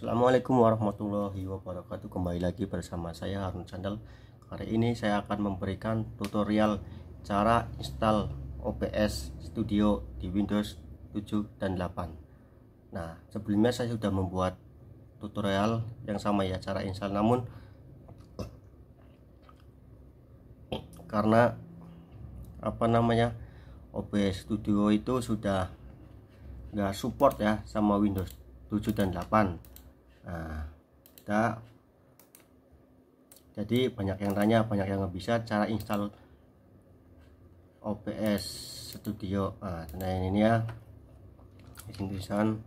Assalamualaikum warahmatullahi wabarakatuh Kembali lagi bersama saya Harun Sandal Hari ini saya akan memberikan tutorial Cara install OBS Studio di Windows 7 dan 8 Nah sebelumnya saya sudah membuat tutorial yang sama ya Cara install namun Karena Apa namanya OBS Studio itu sudah nggak support ya sama Windows 7 dan 8 nah kita jadi banyak yang tanya banyak yang nggak bisa cara install OBS Studio nah tenain ini ya ini tulisan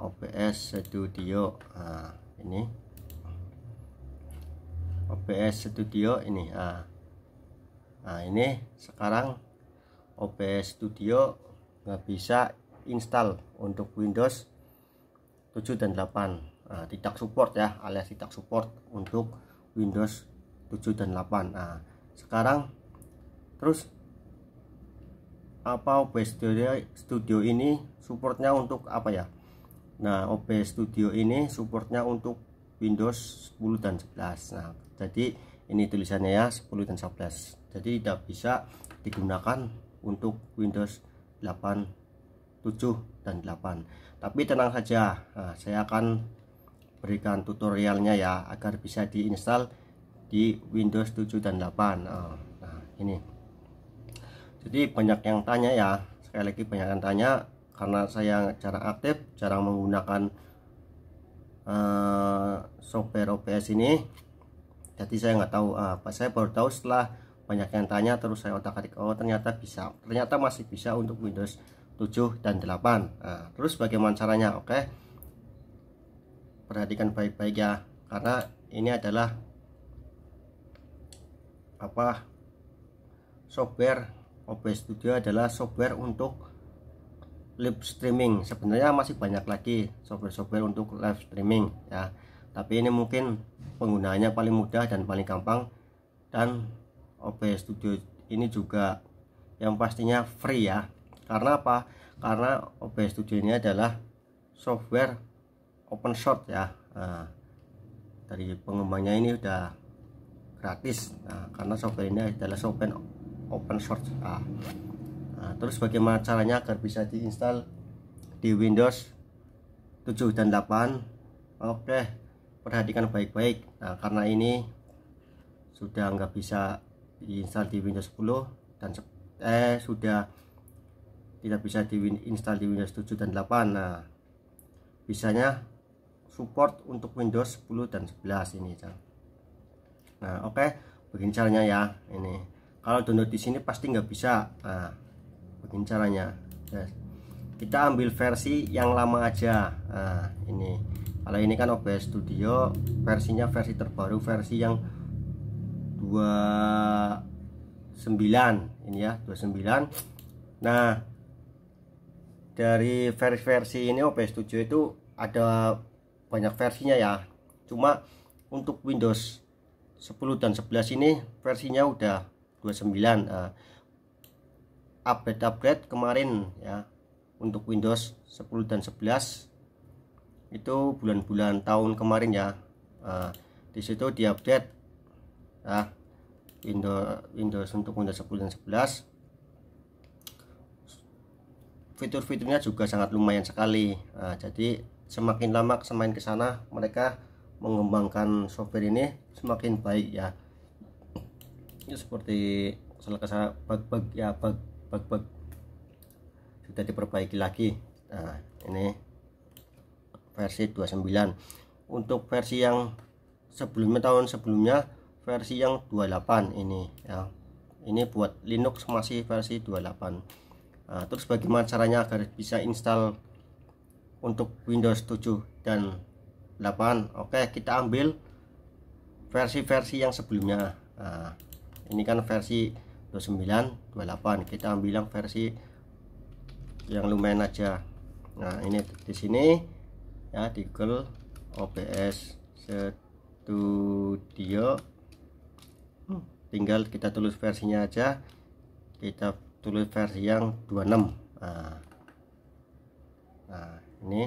OBS Studio nah ini OBS Studio ini nah, nah ini sekarang OBS Studio nggak bisa install untuk Windows 7 dan 8 Eh, tidak support ya alias tidak support untuk Windows 7 dan 8 nah sekarang terus apa OBS Studio, Studio ini supportnya untuk apa ya Nah OBS Studio ini supportnya untuk Windows 10 dan 11 nah jadi ini tulisannya ya 10 dan 11 jadi tidak bisa digunakan untuk Windows 8 7 dan 8 tapi tenang saja nah, saya akan berikan tutorialnya ya agar bisa diinstal di Windows 7 dan 8 nah ini jadi banyak yang tanya ya sekali lagi banyak yang tanya karena saya jarang aktif jarang menggunakan uh, software OBS ini jadi saya nggak tahu eh, apa saya baru tahu setelah banyak yang tanya terus saya otak-atik oh ternyata bisa ternyata masih bisa untuk Windows 7 dan 8 nah, terus bagaimana caranya oke okay? perhatikan baik-baik ya karena ini adalah apa software OBS Studio adalah software untuk live streaming sebenarnya masih banyak lagi software-software untuk live streaming ya tapi ini mungkin penggunaannya paling mudah dan paling gampang dan OBS Studio ini juga yang pastinya free ya karena apa karena OBS Studio ini adalah software open source ya nah, dari pengembangnya ini udah gratis nah, karena software ini adalah software open source nah, nah terus bagaimana caranya agar bisa diinstal di Windows 7 dan 8 oke perhatikan baik-baik nah, karena ini sudah nggak bisa diinstal di Windows 10 dan eh sudah tidak bisa diinstal di Windows 7 dan 8 nah bisanya support untuk Windows 10 dan 11 ini cal. Nah oke okay. begini caranya ya ini kalau download di sini pasti nggak bisa nah, begini caranya yes. kita ambil versi yang lama aja nah, ini kalau ini kan OBS Studio versinya versi terbaru versi yang 29 ini ya 29 nah dari versi-versi ini OBS Studio itu ada banyak versinya ya cuma untuk Windows 10 dan 11 ini versinya udah 29 nah, update update update kemarin ya untuk Windows 10 dan 11 itu bulan-bulan tahun kemarin ya disitu nah, di update diupdate uh, nah, Windows Windows untuk Windows 10 dan 11 fitur-fiturnya juga sangat lumayan sekali uh, jadi semakin lama semakin ke sana mereka mengembangkan software ini semakin baik ya. ya seperti salah kesalahan bug-bug ya bug-bug sudah diperbaiki lagi. Nah, ini versi 29. Untuk versi yang sebelumnya tahun sebelumnya versi yang 28 ini ya. Ini buat Linux masih versi 28. Nah, terus bagaimana caranya agar bisa install untuk Windows 7 dan 8 Oke kita ambil versi-versi yang sebelumnya nah, ini kan versi 29 28 kita ambil yang versi yang lumayan aja nah ini di sini ya di Google OBS Studio hmm, tinggal kita tulis versinya aja kita tulis versi yang 26 nah, nah ini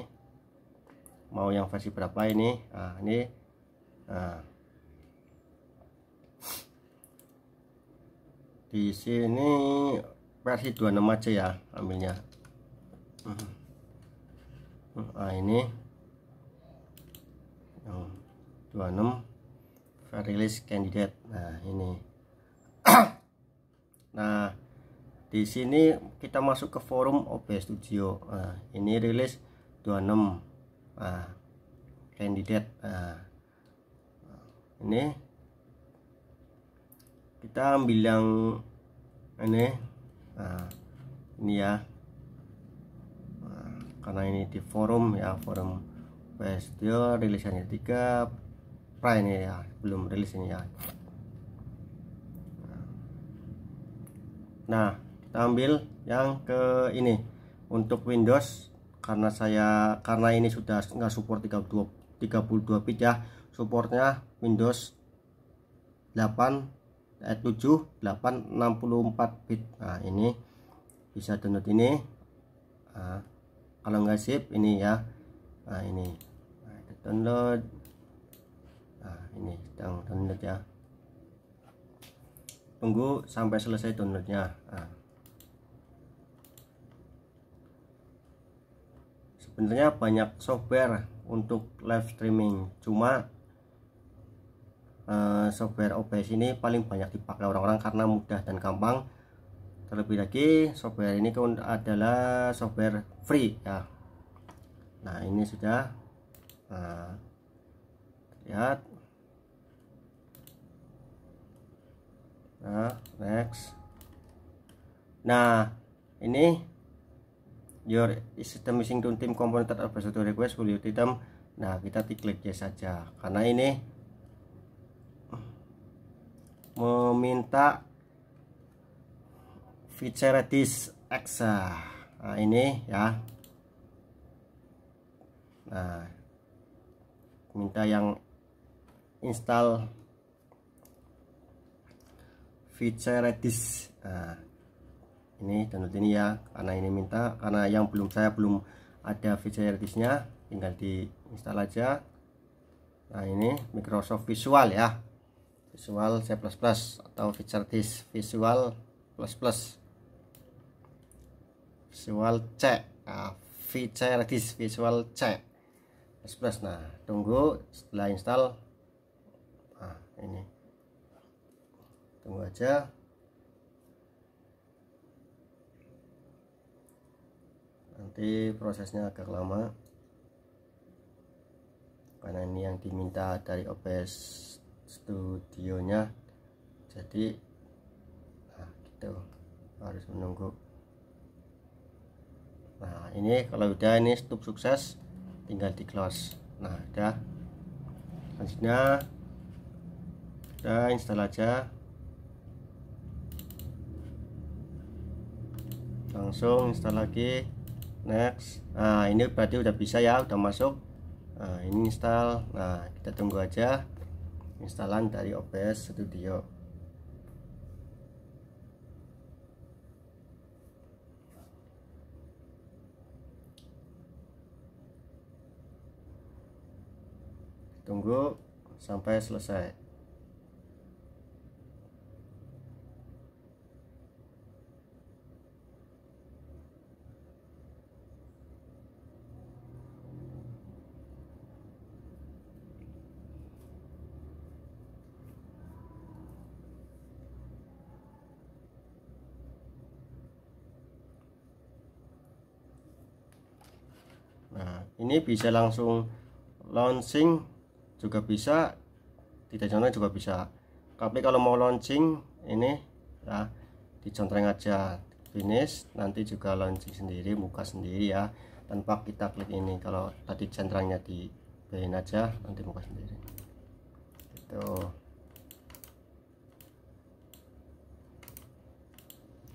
mau yang versi berapa ini nah ini nah di sini versi 26 aja ya ambilnya hmm. nah ini 26 release candidate nah ini nah di sini kita masuk ke forum OBS Studio nah, ini rilis 26 nah, candidate nah, ini kita ambil yang ini nah, ini ya nah, karena ini di forum ya forum OBS Studio rilisannya 3 prime ini ya belum rilis ini ya nah kita ambil yang ke ini untuk Windows karena saya karena ini sudah enggak support 32 32 bit ya supportnya Windows 8 eh, 7 8 64 bit nah ini bisa download ini nah, kalau nggak sip ini ya nah ini nah, download nah ini sedang download ya tunggu sampai selesai downloadnya nah. sebenarnya banyak software untuk live streaming cuma eh, software OBS ini paling banyak dipakai orang-orang karena mudah dan gampang terlebih lagi software ini adalah software free ya nah ini sudah nah, lihat nah next nah ini your system missing to team component that are to request will you item nah kita klik yes saja karena ini meminta feature this X nah ini ya nah minta yang install feature this nah ini download ini ya karena ini minta karena yang belum saya belum ada disknya tinggal di install aja nah ini Microsoft Visual ya Visual C++ atau feature disk Visual plus plus Visual C nah, disk Visual C plus plus nah tunggu setelah install nah ini tunggu aja nanti prosesnya agak lama karena ini yang diminta dari OBS studionya jadi nah gitu harus menunggu nah ini kalau udah ini stop sukses tinggal di close nah udah selanjutnya kita install aja langsung install lagi next nah ini berarti udah bisa ya udah masuk nah, ini install nah kita tunggu aja instalan dari OBS Studio tunggu sampai selesai ini bisa langsung launching juga bisa tidak contohnya juga bisa tapi kalau mau launching ini ya dicontreng aja finish nanti juga launching sendiri buka sendiri ya tanpa kita klik ini kalau tadi centrangnya di bayin aja nanti buka sendiri itu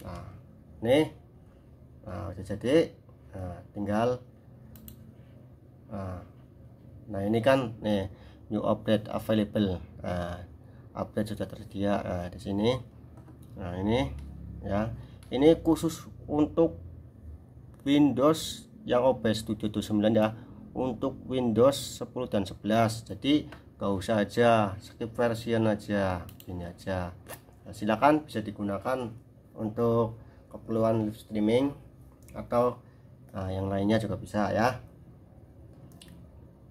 nah ini nah udah jadi nah, tinggal nah ini kan nih new update available nah, update sudah tersedia nah, di sini nah ini ya ini khusus untuk Windows yang OBS 7.9 ya untuk Windows 10 dan 11 jadi gak usah aja skip version aja ini aja nah, silakan bisa digunakan untuk keperluan live streaming atau nah, yang lainnya juga bisa ya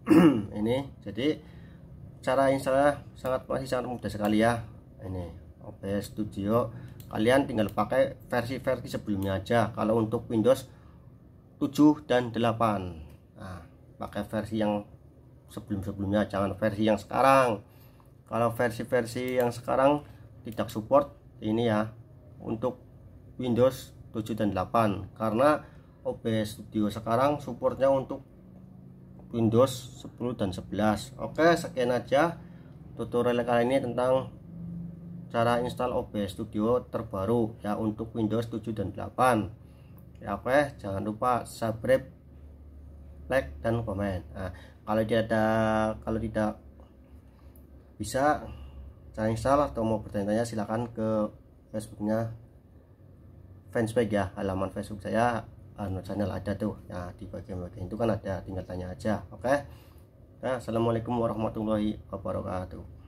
ini jadi cara install sangat masih sangat mudah sekali ya ini OBS Studio kalian tinggal pakai versi-versi sebelumnya aja kalau untuk Windows 7 dan 8 nah, pakai versi yang sebelum-sebelumnya jangan versi yang sekarang kalau versi-versi yang sekarang tidak support ini ya untuk Windows 7 dan 8 karena OBS Studio sekarang supportnya untuk Windows 10 dan 11 Oke sekian aja tutorial kali ini tentang cara install OBS Studio terbaru ya untuk Windows 7 dan 8 ya oke jangan lupa subscribe like dan komen nah, kalau tidak ada kalau tidak bisa cara install atau mau bertanya-tanya silahkan ke Facebooknya fanspage ya halaman Facebook saya anu channel ada tuh ya di bagian-bagian itu kan ada tinggal tanya aja oke okay? Ya, nah, assalamualaikum warahmatullahi wabarakatuh